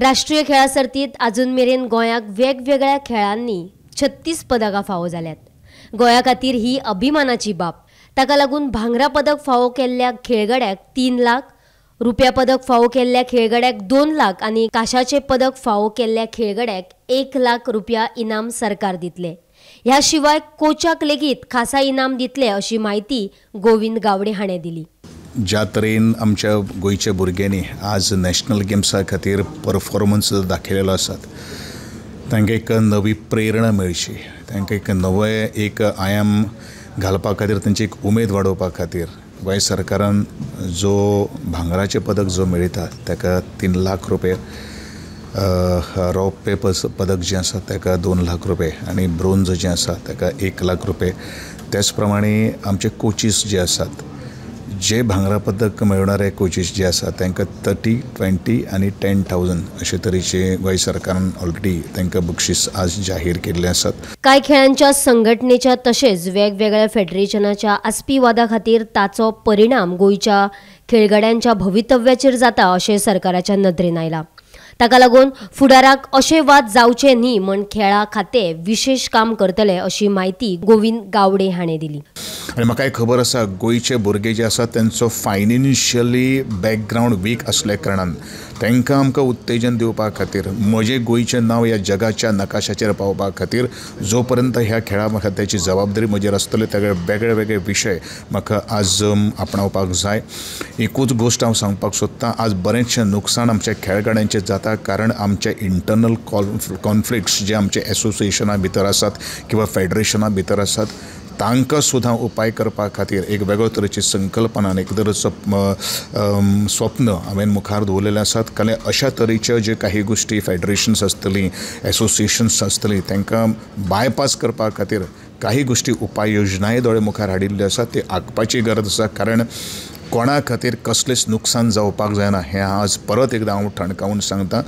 राष्ट्रीय खेळा सर्तीत अजून मेरेन गोंयाक वेगवेगळ्या खेळांनी छत्तीस पदकां फावो जाल्यात गोंया खातीर ही अभिमानाची बाब ताका लागून भांगरा पदक फावो केल्ल्या खेळगड्याक तीन लाख रुपया पदक फावो केल्ल्या खेळगड्याक दोन लाख आनी काशाचे पदक फावो केल्ल्या खेळगड्याक एक लाख रुपया इनाम सरकार दितले ह्या शिवाय कोचाक लेगीत खासा इनाम दितले अशी माहिती गोविंद गावडे हाणें दिली ज्या तरेन आमच्या गोंयच्या भुरग्यांनी आज नॅशनल गेम्सा खातीर परफॉर्मन्स दाखयलेलो आसात तांकां एक नवी प्रेरणा मेळची तांकां एक नवे एक आयाम घालपा खातीर तांची एक उमेद वाडोवपा खातीर गोंय सरकारान जो भांगराचे पदक जो मेळटा ताका तीन लाख रुपया पेपर्स पदक जें आसा ताका दोन लाख रुपये आनी ब्रोंज जें आसा ताका एक लाख रुपये त्याच प्रमाणे आमचे कोचीस जे आसात जे भांगरा पदक मिळवणारे कोचीस जे आसा त्यांना थर्टी ट्वेंटी आणि टेन थाउजंड असे तरेचे गोंय सरकारान ऑलरेडी तांकां बक्षीस आज जाहीर केल्ले आसात काय खेळांच्या संघटनेच्या तसेच वेगवेगळ्या फेडरेशनाच्या वादा खातीर ताचो परिणाम गोयच्या खेळगड्यांच्या भवितव्याचेर जाता असे सरकाराच्या नदरेन आयला ताका लागून फुडाराक असे वाद जावचे न्ही म्हण खेळा खाते विशेष काम करतले अशी माहिती गोविंद गावडे हाणें दिली आणि म्हाका एक खबर असा गोंयचे भुरगे जे आसात त्यांचं फायनान्शियली बॅकग्राऊंड वीक असल्या कारणान तांकां आमकां उत्तेजन दिवपा खातीर म्हजें गोंयचें नांव ह्या जगाच्या नकाशाचेर पावपा खातीर जो पर्यंत ह्या खेळा त्याची जबाबदारी म्हजेर आसतली ते वेगळे वेगळे विशय म्हाका आज आपणावपाक जाय एकूच गोश्ट हांव सांगपाक सोदतां आज बरेंचशें नुकसाण आमच्या खेळगड्यांचें जाता कारण आमचे इंटर्नल कॉन्फ्लिक्ट्स जे आमचे एसोसिएशना भितर आसात किंवा फेडरेशना भितर आसात तांकां सुद्दां उपाय करपा खातीर एक वेगळो तरेची संकल्पना आनी एक तरेचो स्वप्न हांवें मुखार दवरलेले आसात कारण अशा तरेच्यो जे काही गोष्टी फेडरेशन्स आसतलीं एसोसिएशन्स आसतलीं तांकां बायपास करपा खातीर काही गोष्टी योजनाय दोळे मुखार हाडिल्ल्यो आसात ते आंखपाची गरज आसा कारण कोणा खातीर कसलेंच नुकसान जावपाक जायना हें आज परत एकदां हांव ठणकावून सांगतां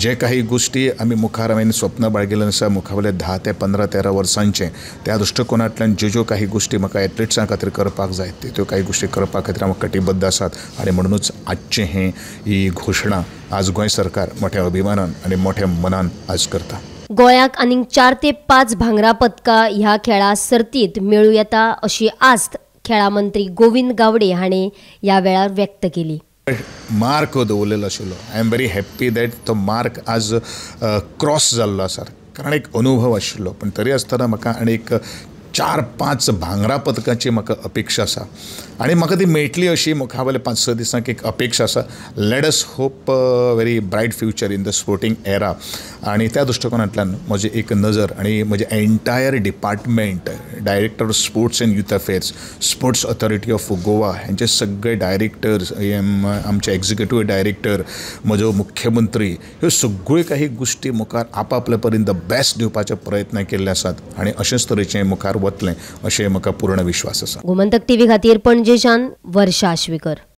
जे काही गोश्टी आमी मुखार हांवें स्वप्न बाळगिल्लें आसा मुखावले धा ते पंदरा तेरा वर्सांचे त्या दृश्टिकोनांतल्यान ज्यो ज्यो काही गोश्टी म्हाका एथलिट्सां खातीर करपाक जाय त्यो काही गोश्टी करपा खातीर हांव कटिबद्ध आसात आनी म्हणूनच आजचें हें ही घोशणा आज गोंय सरकार मोठ्या अभिमानान आनी मोठ्या मनान आज करता गोंयाक आनीक चार ते पाच भांगरा पदकां ह्या खेळा सर्तीत मेळूं येता अशी आस्त खेळा मंत्री गोविंद गावडे हाने या वेळार व्यक्त केली मार्क हो आशिल्लो I am very happy that तो मार्क आज क्रॉस जाल्लो आसा कारण एक अनुभव आशिल्लो पण तरी आसतना म्हाका आनी एक चार पांच भांगरा पदकाची म्हाका अपेक्षा आसा आनी म्हाका ती मेळटली अशी मुखा पांच स दिसांक एक अपेक्षा आसा let us hope very bright future in the sporting era आनी त्या दृश्टिकोनांतल्यान म्हजी एक नजर आनी म्हजें entire department director of sports and youth affairs sports authority of Goa हेंचे सगळे डायरेक्टर्स आमचे एक्झिक्युटीव डायरेक्टर म्हजो मुख्यमंत्री ह्यो सगळ्यो काही गोष्टी मुखार आपापले परीन द बेस्ट दिवपाचे प्रयत्न केल्ले आसात आनी अशेच तरेचे मुखार वतलें अशें म्हाका पूर्ण विश्वास आसा गोमंतक टीव्ही खातीर पणजेच्यान वर्षा आश्वीकर